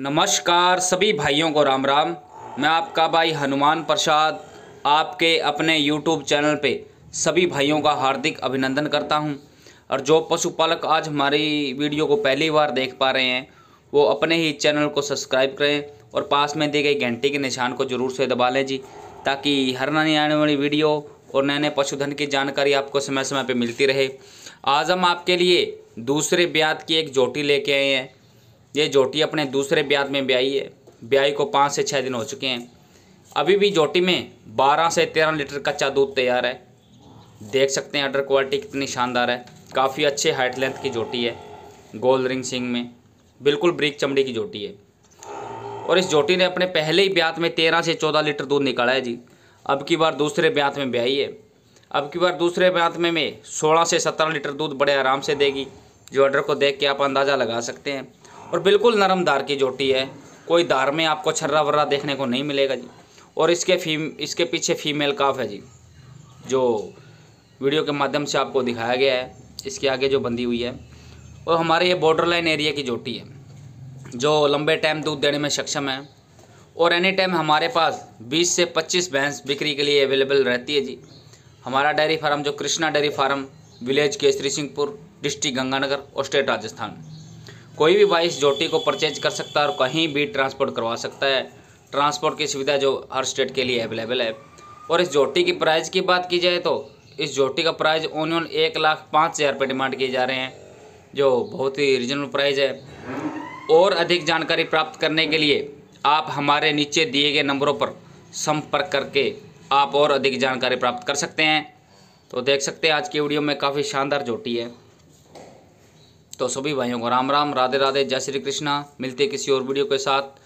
नमस्कार सभी भाइयों को राम राम मैं आपका भाई हनुमान प्रसाद आपके अपने यूट्यूब चैनल पे सभी भाइयों का हार्दिक अभिनंदन करता हूं और जो पशुपालक आज हमारी वीडियो को पहली बार देख पा रहे हैं वो अपने ही चैनल को सब्सक्राइब करें और पास में दी गई घंटी के निशान को ज़रूर से दबा लें जी ताकि हर नई आने वाली वीडियो और नए नए पशुधन की जानकारी आपको समय समय पर मिलती रहे आज हम आपके लिए दूसरे ब्याज की एक जोटी लेके आए हैं ये जोटी अपने दूसरे ब्याह में ब्याई है ब्याई को पाँच से छः दिन हो चुके हैं अभी भी जोटी में बारह से तेरह लीटर कच्चा दूध तैयार है देख सकते हैं अडर क्वालिटी कितनी शानदार है काफ़ी अच्छे हाइट लेंथ की जोटी है गोल रिंग सिंग में बिल्कुल ब्रिक चमड़ी की जोटी है और इस जोटी ने अपने पहले ही ब्यात में तेरह से चौदह लीटर दूध निकाला है जी अब की बार दूसरे ब्यात में ब्याई है अब की बार दूसरे ब्यात में में सोलह से सत्रह लीटर दूध बड़े आराम से देगी जो ऑर्डर को देख के आप अंदाज़ा लगा सकते हैं और बिल्कुल नरम धार की जोटी है कोई धार में आपको छर्रा वर्रा देखने को नहीं मिलेगा जी और इसके फीम इसके पीछे फीमेल काफ है जी जो वीडियो के माध्यम से आपको दिखाया गया है इसके आगे जो बंधी हुई है और हमारे ये बॉर्डर लाइन एरिया की जोटी है जो लंबे टाइम दूध देने में सक्षम है और एनी टाइम हमारे पास 20 से 25 भैंस बिक्री के लिए अवेलेबल रहती है जी हमारा डेयरी फार्म जो Krishna dairy farm village Kesari Singhpur district Ganganagar और स्टेट राजस्थान कोई भी बाईस जोटी को परचेज कर सकता है और कहीं भी ट्रांसपोर्ट करवा सकता है ट्रांसपोर्ट की सुविधा जो हर स्टेट के लिए अवेलेबल है और इस जोटी की प्राइस की बात की जाए तो इस जोटी का प्राइस ओनियन एक लाख पाँच हज़ार रुपये डिमांड किए जा रहे हैं जो बहुत ही रिजनेबल प्राइस है और अधिक जानकारी प्राप्त करने के लिए आप हमारे नीचे दिए गए नंबरों पर संपर्क करके आप और अधिक जानकारी प्राप्त कर सकते हैं तो देख सकते हैं आज की वीडियो में काफ़ी शानदार जोटी है तो सभी भाइयों को राम राम राधे राधे जय श्री कृष्णा मिलते किसी और वीडियो के साथ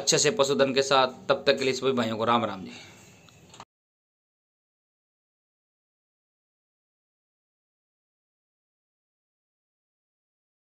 अच्छे से पशुधन के साथ तब तक के लिए सभी भाइयों को राम राम जी